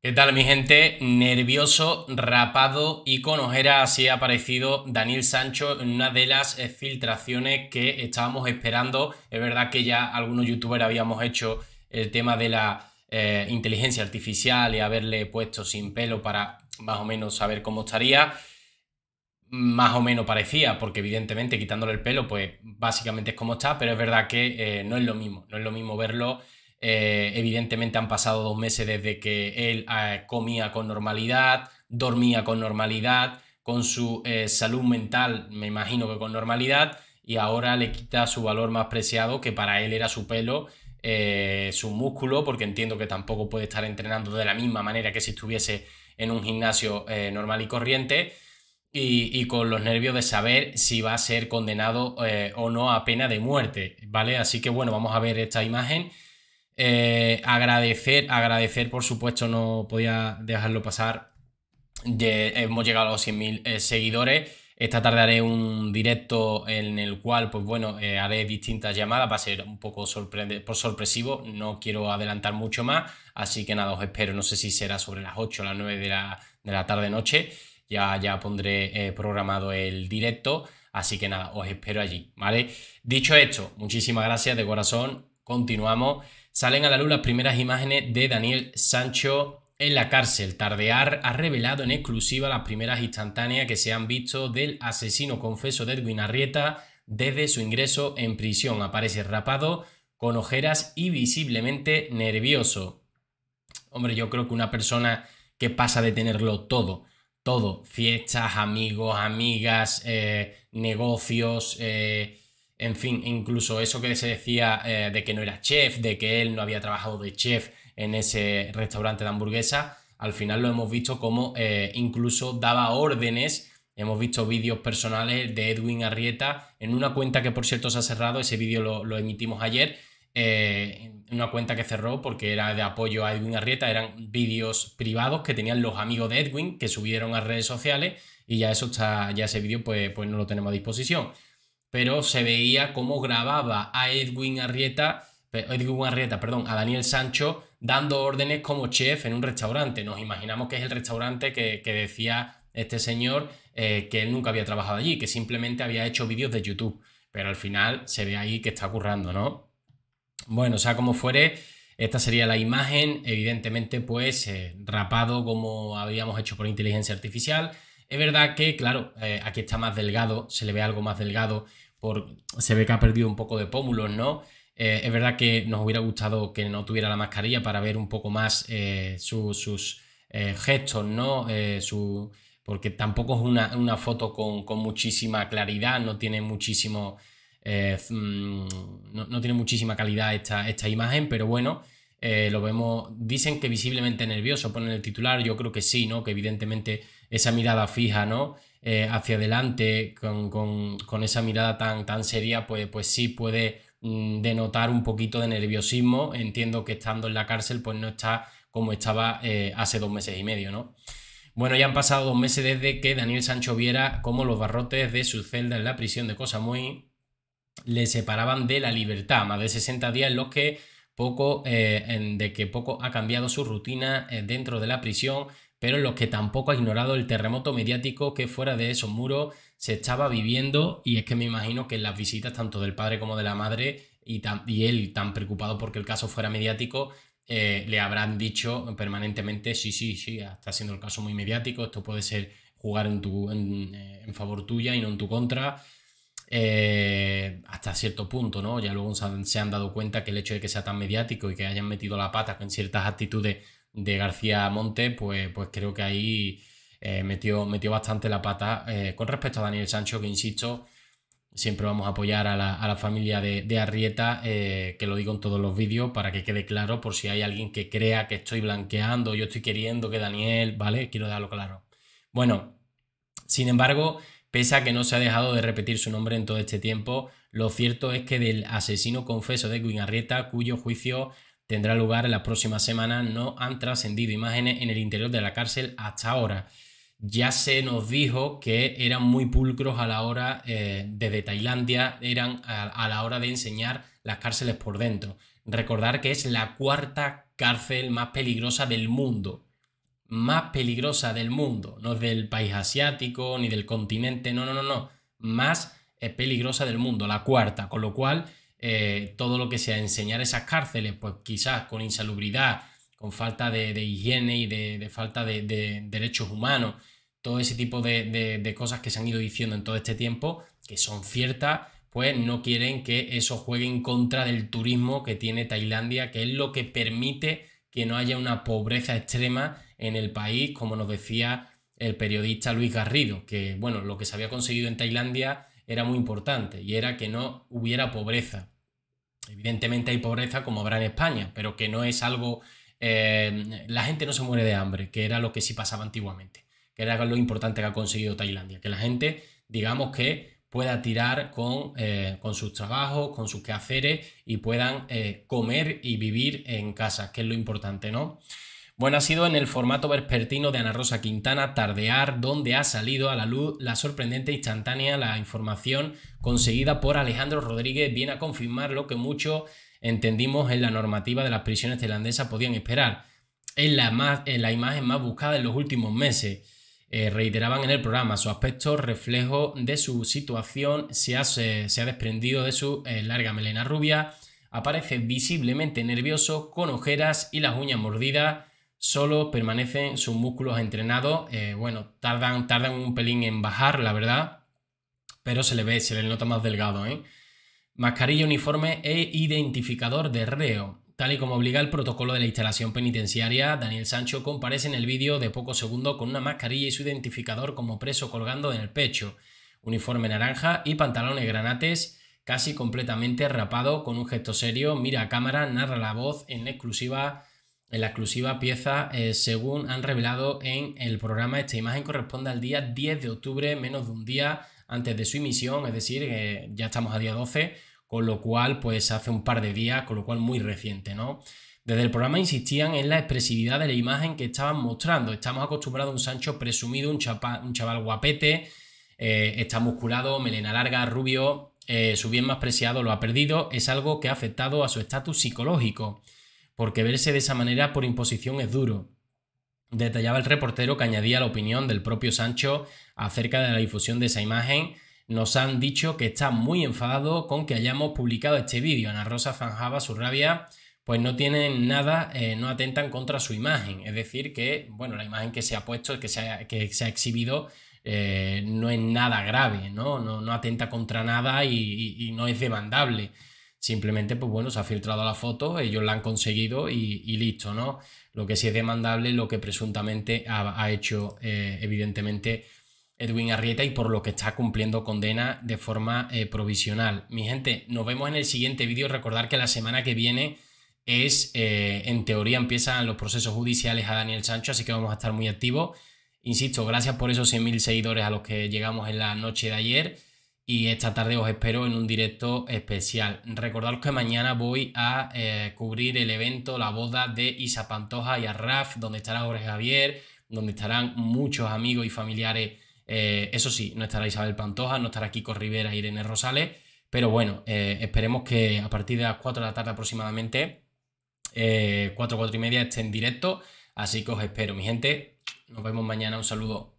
¿Qué tal mi gente? Nervioso, rapado y con ojeras así ha aparecido Daniel Sancho en una de las eh, filtraciones que estábamos esperando. Es verdad que ya algunos youtubers habíamos hecho el tema de la eh, inteligencia artificial y haberle puesto sin pelo para más o menos saber cómo estaría. Más o menos parecía, porque evidentemente quitándole el pelo pues básicamente es como está, pero es verdad que eh, no es lo mismo, no es lo mismo verlo eh, evidentemente han pasado dos meses desde que él ah, comía con normalidad, dormía con normalidad, con su eh, salud mental me imagino que con normalidad, y ahora le quita su valor más preciado, que para él era su pelo, eh, su músculo, porque entiendo que tampoco puede estar entrenando de la misma manera que si estuviese en un gimnasio normal y corriente. Y, con los nervios de saber si va a ser condenado o no a pena de muerte, ¿vale? Así que bueno, vamos a ver esta imagen eh, agradecer, agradecer, por supuesto, no podía dejarlo pasar. hemos llegado a los 100.000 eh, seguidores. Esta tarde haré un directo en el cual, pues bueno, eh, haré distintas llamadas. Va a ser un poco sorprende por sorpresivo. No quiero adelantar mucho más. Así que nada, os espero. No sé si será sobre las 8 o las 9 de la, de la tarde-noche. Ya, ya pondré programado el directo. Así que nada, os espero allí, ¿vale? Dicho esto, muchísimas gracias de corazón. Continuamos. Salen a la luz las primeras imágenes de Daniel Sancho en la cárcel. Tardear ha revelado en exclusiva las primeras instantáneas que se han visto del asesino confeso de Edwin Arrieta desde su ingreso en prisión. Aparece rapado, con ojeras y visiblemente nervioso. Hombre, yo creo que una persona que pasa de tenerlo todo, todo, fiestas, amigos, amigas, eh, negocios, eh, en fin, incluso eso que se decía eh, de que no era chef, de que él no había trabajado de chef en ese restaurante de hamburguesa, al final lo hemos visto como eh, incluso daba órdenes. Hemos visto vídeos personales de Edwin Arrieta en una cuenta que por cierto se ha cerrado, ese vídeo lo, emitimos ayer, eh, una cuenta que cerró porque era de apoyo a Edwin Arrieta, eran vídeos privados que tenían los amigos de Edwin que subieron a redes sociales y ya eso está, ya ese vídeo pues, pues no lo tenemos a disposición pero se veía cómo grababa a Edwin Arrieta, Edwin Arrieta, perdón, a Daniel Sancho dando órdenes como chef en un restaurante. Nos imaginamos que es el restaurante que, decía este señor eh, que él nunca había trabajado allí, que simplemente había hecho vídeos de YouTube. Pero al final se ve ahí que está currando, ¿no? Bueno, o sea como fuere, esta sería la imagen, evidentemente pues eh, rapado como habíamos hecho por inteligencia artificial es verdad que, claro, eh, aquí está más delgado, se le ve algo más delgado, por, se ve que ha perdido un poco de pómulos, ¿no? Eh, es verdad que nos hubiera gustado que no tuviera la mascarilla para ver un poco más eh, sus gestos, ¿no? su, porque tampoco es una, foto con, muchísima claridad, no tiene muchísimo... Mm, no, tiene muchísima calidad esta, esta imagen, pero bueno, lo vemos, dicen que visiblemente nervioso, ponen el titular, yo creo que sí, ¿no? Que evidentemente esa mirada fija, ¿no? Eh, hacia adelante, con, esa mirada tan, tan seria, pues, pues sí puede mm, denotar un poquito de nerviosismo. Entiendo que estando en la cárcel, pues no está como estaba eh, hace dos meses y medio, ¿no? Bueno, ya han pasado dos meses desde que Daniel Sancho viera cómo los barrotes de su celda en la prisión de muy le separaban de la libertad, más de 60 días en los que poco, eh, de que poco ha cambiado su rutina dentro de la prisión, pero en los que tampoco ha ignorado el terremoto mediático que fuera de esos muros se estaba viviendo y es que me imagino que en las visitas tanto del padre como de la madre y, él tan preocupado porque el caso fuera mediático, eh, le habrán dicho permanentemente, sí, sí, sí, está siendo el caso muy mediático, esto puede ser jugar en, tu, en, eh, favor tuya y no en tu contra. Eh, hasta cierto punto, ¿no? Ya luego se han, se han, dado cuenta que el hecho de que sea tan mediático y que hayan metido la pata con ciertas actitudes de García Monte, pues, pues creo que ahí eh, metió, metió bastante la pata. Eh, con respecto a Daniel Sancho, que insisto, siempre vamos a apoyar a la, familia de, Arrieta, eh, que lo digo en todos los vídeos, para que quede claro, por si hay alguien que crea que estoy blanqueando, yo estoy queriendo que Daniel, ¿vale? Quiero darlo claro. Bueno, sin embargo, pese a que no se ha dejado de repetir su nombre en todo este tiempo, lo cierto es que del asesino confeso de Gwyn Arrieta, cuyo juicio tendrá lugar en próxima semana. semana. no han trascendido imágenes en el interior de la cárcel hasta ahora. Ya se nos dijo que eran muy pulcros a la hora, eh, desde Tailandia, eran a, a la hora de enseñar las cárceles por dentro. Recordar que es la cuarta cárcel más peligrosa del mundo. Más peligrosa del mundo. No es del país asiático ni del continente, no, no, no, no. Más eh, peligrosa del mundo, la cuarta. Con lo cual, eh, todo lo que sea enseñar esas cárceles, pues quizás con insalubridad, con falta de, higiene y de, falta de, de, derechos humanos, todo ese tipo de, cosas que se han ido diciendo en todo este tiempo, que son ciertas, pues no quieren que eso juegue en contra del turismo que tiene Tailandia, que es lo que permite que no haya una pobreza extrema en el país, como nos decía el periodista Luis Garrido, que bueno, lo que se había conseguido en Tailandia era muy importante y era que no hubiera pobreza. Evidentemente hay pobreza como habrá en España, pero que no es algo... Eh, la gente no se muere de hambre, que era lo que sí pasaba antiguamente, que era lo importante que ha conseguido Tailandia, que la gente, digamos que pueda tirar con, eh, con sus trabajos, con sus quehaceres y puedan eh, comer y vivir en casa, que es lo importante, ¿no? Bueno, ha sido en el formato vespertino de Ana Rosa Quintana, Tardear, donde ha salido a la luz la sorprendente e instantánea, la información conseguida por Alejandro Rodríguez viene a confirmar lo que muchos entendimos en la normativa de las prisiones tailandesas podían esperar. Es la, la imagen más buscada en los últimos meses. Eh, reiteraban en el programa. Su aspecto reflejo de su situación se ha, ha desprendido de su eh, larga melena rubia. Aparece visiblemente nervioso, con ojeras y las uñas mordidas solo, permanecen sus músculos entrenados, eh, bueno, tardan, un pelín en bajar, la verdad, pero se le ve, se le nota más delgado, ¿eh? Mascarilla uniforme e identificador de reo. Tal y como obliga el protocolo de la instalación penitenciaria, Daniel Sancho comparece en el vídeo de pocos segundos con una mascarilla y su identificador como preso colgando en el pecho, uniforme naranja y pantalones granates, casi completamente rapado con un gesto serio, mira a cámara, narra la voz en exclusiva en la exclusiva pieza, eh, según han revelado en el programa, esta imagen corresponde al día 10 de octubre, menos de un día antes de su emisión, es decir, eh, ya estamos a día 12, con lo cual, pues hace un par de días, con lo cual muy reciente, ¿no? Desde el programa insistían en la expresividad de la imagen que estaban mostrando. Estamos acostumbrados a un Sancho presumido, un, chaval guapete, eh, está musculado, melena larga, rubio, su bien más preciado lo ha perdido, es algo que ha afectado a su estatus psicológico porque verse de esa manera por imposición es duro. Detallaba el reportero que añadía la opinión del propio Sancho acerca de la difusión de esa imagen. Nos han dicho que está muy enfadado con que hayamos publicado este vídeo. Ana Rosa zanjaba su rabia, pues no tienen nada, eh, no atentan contra su imagen. Es decir, que, bueno, la imagen que se ha puesto, que se ha, exhibido, eh, no es nada grave, ¿no? ¿no? atenta contra nada y no es demandable. Simplemente, pues bueno, se ha filtrado la foto, ellos la han conseguido y, listo, ¿no? Lo que sí es demandable, lo que presuntamente ha, hecho, eh, evidentemente, Edwin Arrieta y por lo que está cumpliendo condena de forma eh, provisional. Mi gente, nos vemos en el siguiente vídeo. Recordar que la semana que viene es, eh, en teoría, empiezan los procesos judiciales a Daniel Sancho, así que vamos a estar muy activos. Insisto, gracias por esos 100.000 seguidores a los que llegamos en la noche de ayer y esta tarde os espero en un directo especial. Recordaros que mañana voy a eh, cubrir el evento, la boda de Isa Pantoja y Raf, donde estará Jorge Javier, donde estarán muchos amigos y familiares. Eh, eso sí, no estará Isabel Pantoja, no estará Kiko Rivera, e Irene Rosales, pero bueno, eh, esperemos que a partir de las 4 de la tarde aproximadamente, 4, 4 y media, esté en directo. Así que os espero, mi gente. Nos vemos mañana. Un saludo.